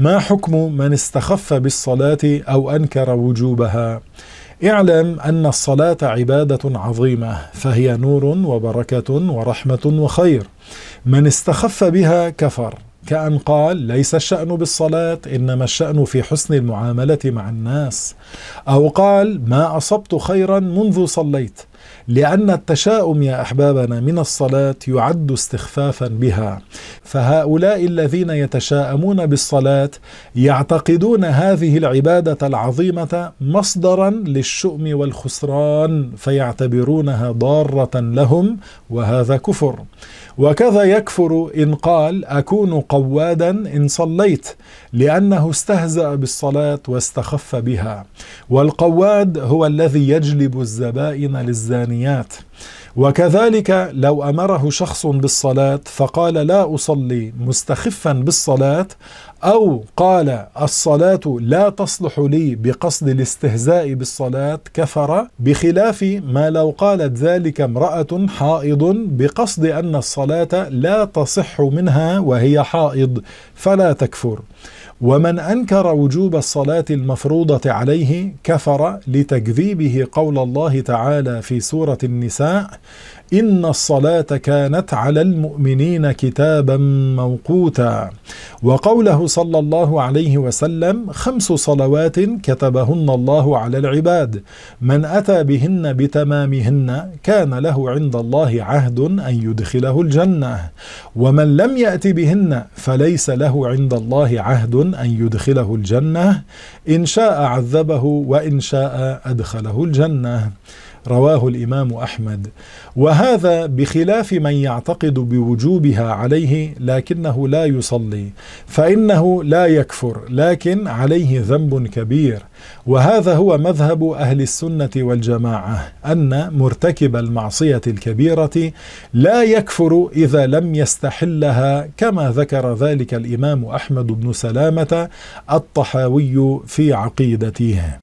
ما حكم من استخف بالصلاة أو أنكر وجوبها؟ اعلم أن الصلاة عبادة عظيمة فهي نور وبركة ورحمة وخير من استخف بها كفر كأن قال ليس الشأن بالصلاة إنما الشأن في حسن المعاملة مع الناس أو قال ما أصبت خيرا منذ صليت لأن التشاؤم يا أحبابنا من الصلاة يعد استخفافا بها فهؤلاء الذين يتشاءمون بالصلاة يعتقدون هذه العبادة العظيمة مصدرا للشؤم والخسران فيعتبرونها ضارة لهم وهذا كفر وكذا يكفر إن قال أكون قوادا إن صليت لأنه استهزأ بالصلاة واستخف بها والقواد هو الذي يجلب الزبائن للزانيات وكذلك لو امره شخص بالصلاه فقال لا اصلي مستخفا بالصلاه او قال الصلاه لا تصلح لي بقصد الاستهزاء بالصلاه كفر بخلاف ما لو قالت ذلك امراه حائض بقصد ان الصلاه لا تصح منها وهي حائض فلا تكفر ومن أنكر وجوب الصلاة المفروضة عليه كفر لتكذيبه قول الله تعالى في سورة النساء إن الصلاة كانت على المؤمنين كتابا موقوتا وقوله صلى الله عليه وسلم خمس صلوات كتبهن الله على العباد من أتى بهن بتمامهن كان له عند الله عهد أن يدخله الجنة ومن لم يأت بهن فليس له عند الله عهد أن يدخله الجنة إن شاء عذبه وإن شاء أدخله الجنة رواه الإمام أحمد وهذا بخلاف من يعتقد بوجوبها عليه لكنه لا يصلي فإنه لا يكفر لكن عليه ذنب كبير وهذا هو مذهب أهل السنة والجماعة أن مرتكب المعصية الكبيرة لا يكفر إذا لم يستحلها كما ذكر ذلك الإمام أحمد بن سلامة الطحاوي في عقيدته